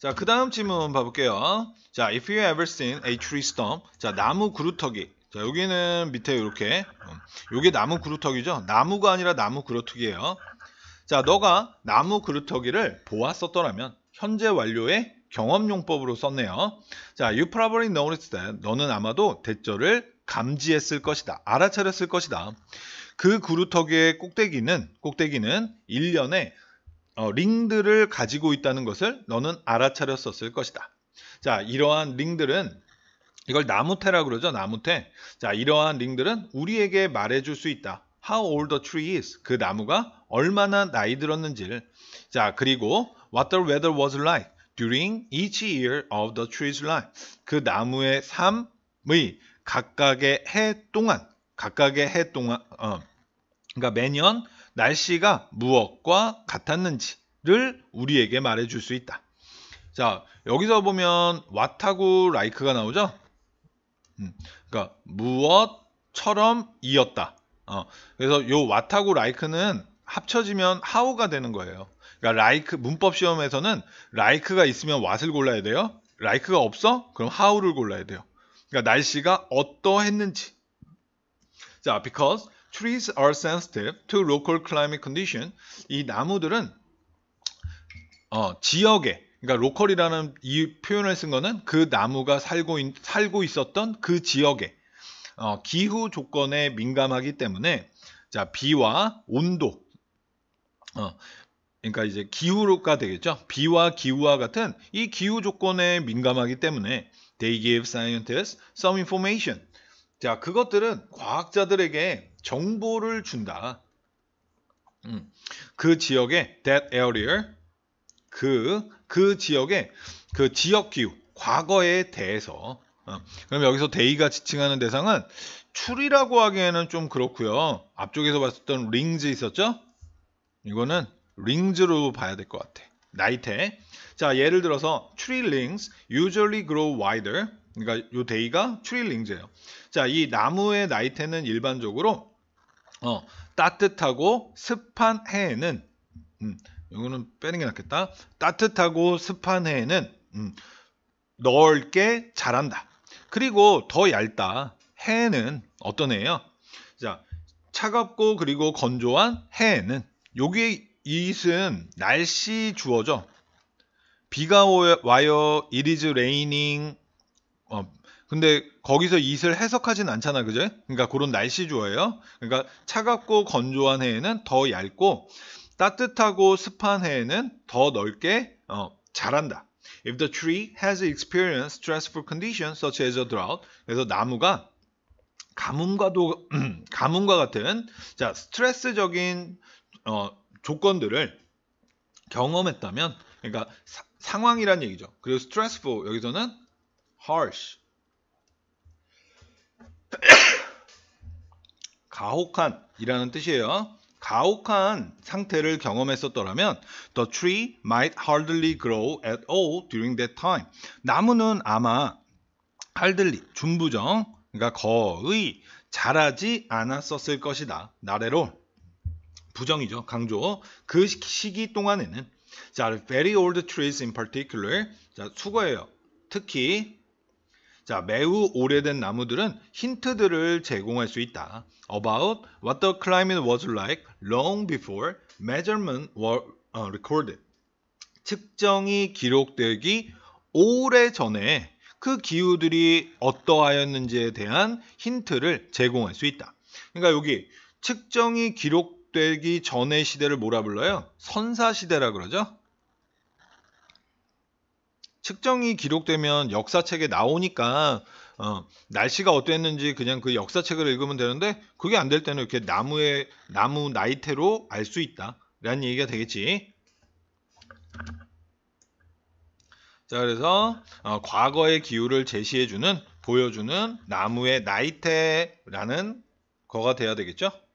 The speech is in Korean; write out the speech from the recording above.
자, 그 다음 질문 봐볼게요. 자, if you ever seen a tree stump. 자, 나무 그루터기. 자, 여기는 밑에 이렇게. 음, 요게 나무 그루터기죠. 나무가 아니라 나무 그루터기예요. 자, 너가 나무 그루터기를 보았었더라면 현재 완료의 경험용법으로 썼네요. 자, you probably noticed that. 너는 아마도 대절을 감지했을 것이다. 알아차렸을 것이다. 그 그루터기의 꼭대기는 꼭대기는 1년에 어, 링들을 가지고 있다는 것을 너는 알아차렸었을 것이다. 자, 이러한 링들은 이걸 나무테라 그러죠. 나무테. 자, 이러한 링들은 우리에게 말해줄 수 있다. How old the tree is. 그 나무가 얼마나 나이 들었는지를. 자, 그리고 what the weather was like during each year of the tree's life. 그 나무의 삶의 각각의 해 동안, 각각의 해 동안, 어, 그러니까 매년 날씨가 무엇과 같았는지를 우리에게 말해 줄수 있다. 자, 여기서 보면 와타고 라이크가 나오죠? 음, 그러니까 무엇처럼 이었다. 어, 그래서 요와타고 라이크는 합쳐지면 하우가 되는 거예요. 그러니까 라이크 문법 시험에서는 라이크가 있으면 왓을 골라야 돼요. 라이크가 없어? 그럼 하우를 골라야 돼요. 그러니까 날씨가 어떠했는지. 자, because trees are sensitive to local climate condition. 이 나무들은 어, 지역에 그러니까 로컬이라는 이 표현을 쓴 거는 그 나무가 살고 있, 살고 있었던 그 지역에 어, 기후 조건에 민감하기 때문에 자 비와 온도 어, 그러니까 이제 기후가 되겠죠. 비와 기후와 같은 이 기후 조건에 민감하기 때문에 they give scientists some information. 자, 그것들은 과학자들에게 정보를 준다. 음, 그 지역의 that area 그, 그 지역의 그 지역 기후 과거에 대해서 어, 그럼 여기서 데이가 지칭하는 대상은 출이라고 하기에는 좀 그렇고요 앞쪽에서 봤었던 링즈 있었죠 이거는 링즈로 봐야 될 것 같아 나이테 자 예를 들어서 tree l i n k s usually grow wider 그러니까 요 데이가 tree l i n k s 예요자 이 나무의 나이테는 일반적으로 어, 따뜻하고 습한 해에는 음, 이거는 빼는 게 낫겠다. 따뜻하고 습한 해에는 음, 넓게 자란다. 그리고 더 얇다. 해는 어떤 해예요? 자, 차갑고 그리고 건조한 해에는 여기 이잇은 날씨 주어죠. 비가 와요. It is raining. 어, 근데 거기서 이슬 해석하진 않잖아, 그죠? 그러니까 그런 날씨 좋아해요. 그러니까 차갑고 건조한 해에는 더 얇고 따뜻하고 습한 해에는 더 넓게 어, 자란다. If the tree has experienced stressful conditions such as a drought, 그래서 나무가 가뭄과도 가뭄과 같은 자 스트레스적인 어, 조건들을 경험했다면, 그러니까 사, 상황이란 얘기죠. 그리고 stressful 여기서는 harsh 가혹한이라는 뜻이에요. 가혹한 상태를 경험했었더라면 the tree might hardly grow at all during that time. 나무는 아마 hardly 준부정 그러니까 거의 자라지 않았었을 것이다. 나래로 부정이죠. 강조. 그 시기 동안에는 자, very old trees in particular. 자, 수거예요. 특히 자, 매우 오래된 나무들은 힌트들을 제공할 수 있다. About what the climate was like long before m e a s u r e m e n t were uh, recorded. 측정이 기록되기 오래 전에 그 기후들이 어떠하였는지에 대한 힌트를 제공할 수 있다. 그러니까 여기 측정이 기록되기 전의 시대를 뭐라 불러요? 선사시대라 그러죠? 측정이 기록되면 역사책에 나오니까 어, 날씨가 어땠는지 그냥 그 역사책을 읽으면 되는데 그게 안 될 때는 이렇게 나무의 나무 나이테로 알 수 있다라는 얘기가 되겠지. 자 그래서 어, 과거의 기후를 제시해주는 보여주는 나무의 나이테라는 거가 돼야 되겠죠.